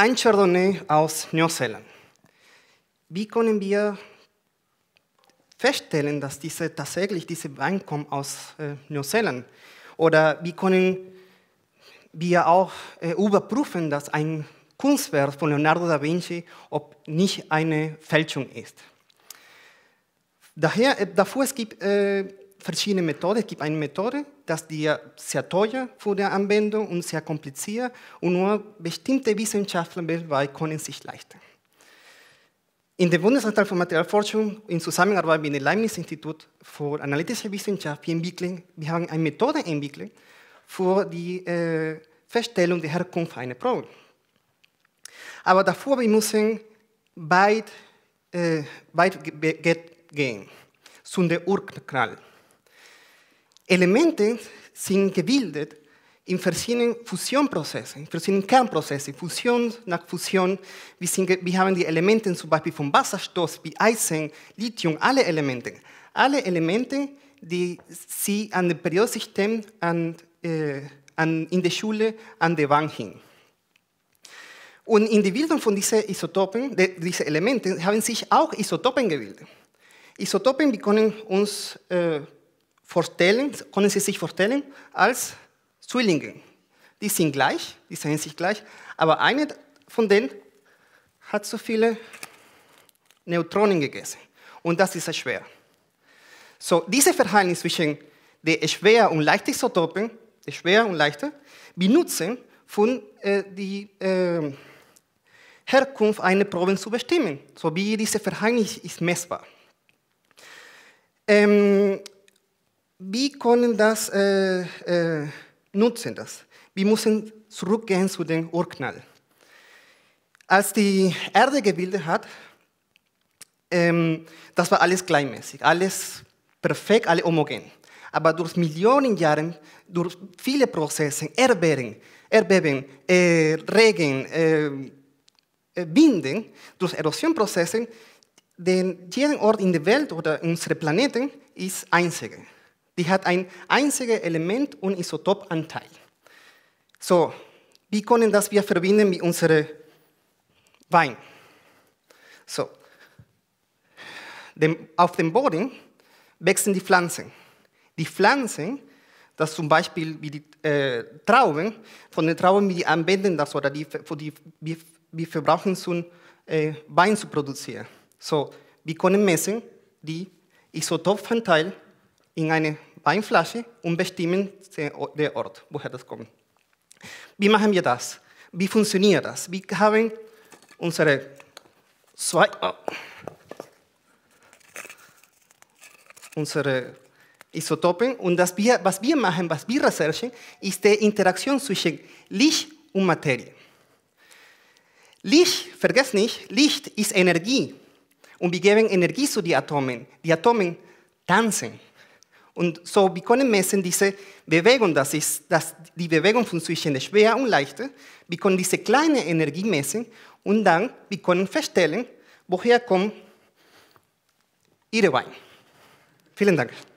ein Chardonnay aus Neuseeland. Wie können wir feststellen, dass diese, tatsächlich diese Wein kommt aus äh, Neuseeland? Oder wie können wir auch äh, überprüfen, dass ein Kunstwerk von Leonardo da Vinci ob nicht eine Fälschung ist? Daher, äh, dafür es gibt es äh, verschiedene Methoden. Es gibt eine Methode, dass die sehr teuer für die Anwendung und sehr kompliziert und nur bestimmte Wissenschaftler weltweit können sich leisten. In der Bundesanstalt für Materialforschung in Zusammenarbeit mit dem Leibniz-Institut für analytische Wissenschaft wir entwickeln, wir haben eine Methode entwickelt für die äh, Feststellung der Herkunft einer Probe. Aber davor wir müssen weit, äh, weit gehen, zu der Urknall. Elemente sind gebildet in verschiedenen Fusionprozessen, in verschiedenen Kernprozessen, Fusion nach Fusion. Wir, sind, wir haben die Elemente zum Beispiel von Wasserstoff, wie Eisen, Lithium, alle Elemente. Alle Elemente, die Sie an dem Periodensystem an, äh, an, in der Schule an der Wand hingen. Und in der Bildung von diesen Isotopen, diese Elemente, haben sich auch Isotopen gebildet. Isotopen, wir können uns äh, vorstellen, können Sie sich vorstellen als Zwillinge. Die sind gleich, die sehen sich gleich, aber eine von denen hat so viele Neutronen gegessen. Und das ist schwer. So, diese Verhältnis zwischen den schwer und leichten Isotopen, der schwer und leichte, benutzen, um äh, die äh, Herkunft einer Probe zu bestimmen. So wie diese Verhältnis ist messbar. Ähm, wie können das äh, äh, nutzen. Das. Wir müssen zurückgehen zu dem Urknall. Als die Erde gebildet hat, ähm, das war alles gleichmäßig, alles perfekt, alles homogen. Aber durch Millionen Jahre, durch viele Prozesse, Erdbeben, Erdbeben äh, Regen, äh, Winden, äh, durch Erosionprozesse, denn jeder Ort in der Welt oder unseres Planeten ist einziger. Die hat ein einziges Element und Isotopanteil. So, wie können das wir verbinden mit unserem Wein? So, auf dem Boden wachsen die Pflanzen. Die Pflanzen, das zum Beispiel wie die äh, Trauben, von den Trauben, die anwenden das oder die, die wir, wir verbrauchen, um äh, Wein zu produzieren. So, wir können messen die Isotopanteil in einem Weinflasche und bestimmen den Ort, woher ah. das kommt. Wie machen wir das? Wie funktioniert das? Wir haben unsere zwei, oh, unsere Isotopen und das wir, was wir machen, was wir recherchen, ist die Interaktion zwischen Licht und Materie. Licht, vergesst nicht, Licht ist Energie und wir geben Energie zu den Atomen. Die Atomen tanzen. Und so, wir können messen diese Bewegung, das ist das, die Bewegung von zwischen schwer und leichter. Wir können diese kleine Energie messen und dann wir können feststellen, woher kommt ihre Wein. Vielen Dank.